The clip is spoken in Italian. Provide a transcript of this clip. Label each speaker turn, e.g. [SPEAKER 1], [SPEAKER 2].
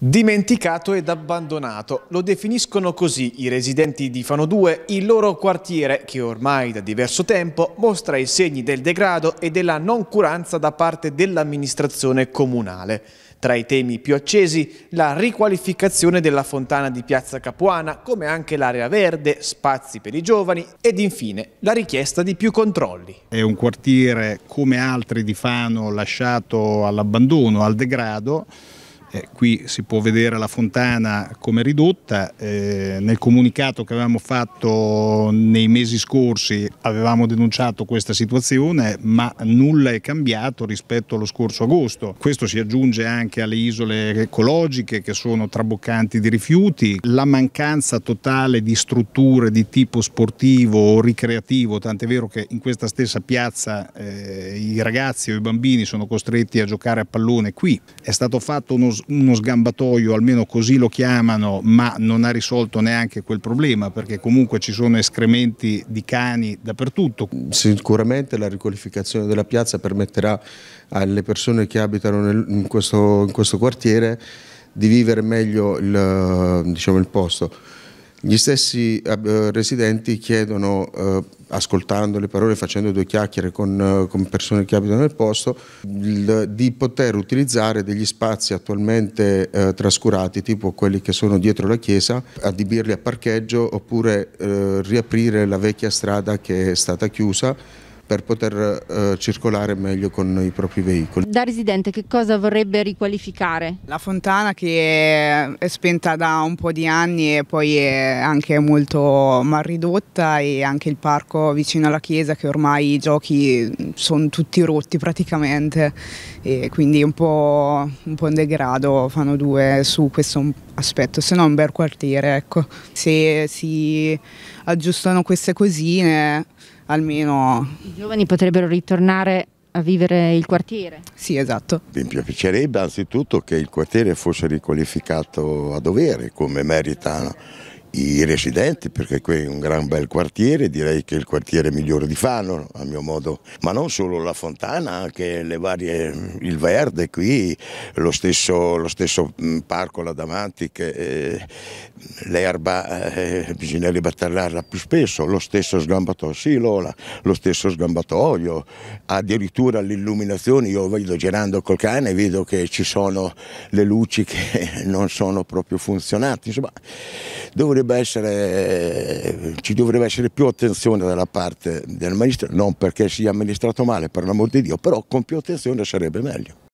[SPEAKER 1] Dimenticato ed abbandonato, lo definiscono così i residenti di Fano 2, il loro quartiere che ormai da diverso tempo mostra i segni del degrado e della noncuranza da parte dell'amministrazione comunale. Tra i temi più accesi, la riqualificazione della fontana di Piazza Capuana, come anche l'area verde, spazi per i giovani ed infine la richiesta di più
[SPEAKER 2] controlli. È un quartiere come altri di Fano lasciato all'abbandono, al degrado, eh, qui si può vedere la fontana come ridotta, eh, nel comunicato che avevamo fatto nei mesi scorsi avevamo denunciato questa situazione ma nulla è cambiato rispetto allo scorso agosto. Questo si aggiunge anche alle isole ecologiche che sono traboccanti di rifiuti, la mancanza totale di strutture di tipo sportivo o ricreativo, tant'è vero che in questa stessa piazza eh, i ragazzi o i bambini sono costretti a giocare a pallone qui. È stato fatto uno uno sgambatoio, almeno così lo chiamano, ma non ha risolto neanche quel problema perché comunque ci sono escrementi di cani dappertutto.
[SPEAKER 3] Sicuramente la riqualificazione della piazza permetterà alle persone che abitano nel, in, questo, in, questo, quartiere di vivere meglio il, diciamo, il posto. Gli stessi eh, residenti chiedono, eh, ascoltando le parole, facendo due chiacchiere con, eh, con persone che abitano nel posto, il, di poter utilizzare degli spazi attualmente eh, trascurati, tipo quelli che sono dietro la chiesa, adibirli a parcheggio oppure riaprire la vecchia strada che è stata chiusa per poter eh, circolare meglio con i propri veicoli.
[SPEAKER 4] Da residente che cosa vorrebbe riqualificare? La fontana che è spenta da un po' di anni e poi è anche molto mal ridotta e anche il parco vicino alla chiesa che ormai i giochi sono tutti rotti praticamente e quindi un po', un po' in degrado fanno due su questo aspetto, se no un bel quartiere ecco. Se si aggiustano queste cosine almeno... I giovani potrebbero ritornare a vivere il quartiere. Sì,
[SPEAKER 5] esatto. Mi piacerebbe anzitutto che il quartiere fosse riqualificato a dovere, come meritano i residenti, perché qui è un gran bel quartiere, direi che è il quartiere migliore di Fano, a mio modo, ma non solo la fontana, anche le varie, il verde qui, lo stesso, lo stesso mm, parco là davanti, che, eh, l'erba eh, bisognerebbe battallarla più spesso, lo stesso sgambatoio, sì Lola, lo stesso sgambatoio, addirittura l'illuminazione, io vedo girando col cane, vedo che ci sono le luci che non sono proprio funzionate, insomma, dovrei dovrebbe essere, ci dovrebbe essere più attenzione dalla parte del Ministero, non perché sia amministrato male, per l'amor di Dio, però con più attenzione sarebbe meglio.